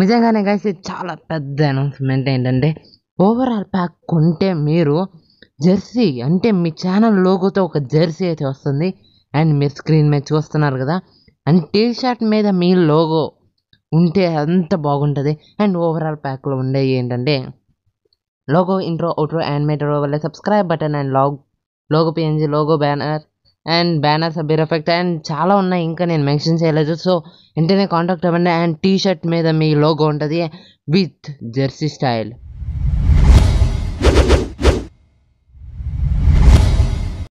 నిజంగానే గైస్ ఇది చాలా పెద్ద అనౌన్స్మెంట్ ఏంటంటే ఓవరాల్ ప్యాక్ కొంటే మీరు జెర్సీ అంటే మీ ఛానల్ లోగోతో ఒక జెర్సీ అయితే వస్తుంది అండ్ మీరు స్క్రీన్ మీద చూస్తున్నారు కదా అండ్ టీ షర్ట్ మీద మీ లోగో ఉంటే అంత బాగుంటుంది అండ్ ఓవరాల్ ప్యాక్లో ఉండే ఏంటంటే లోగో ఇంట్రో అవుట్రో అండ్ మీటర్ వల్ల subscribe button and log logo PNG logo banner and banners బీర్ ఎఫెక్ట్ అండ్ చాలా ఉన్నాయి ఇంకా నేను మెన్షన్ చేయలేదు సో వెంటనే కాంటాక్ట్ అవ్వండి అండ్ టీ షర్ట్ మీద మీ లోగో ఉంటుంది విత్ జెర్సీ స్టైల్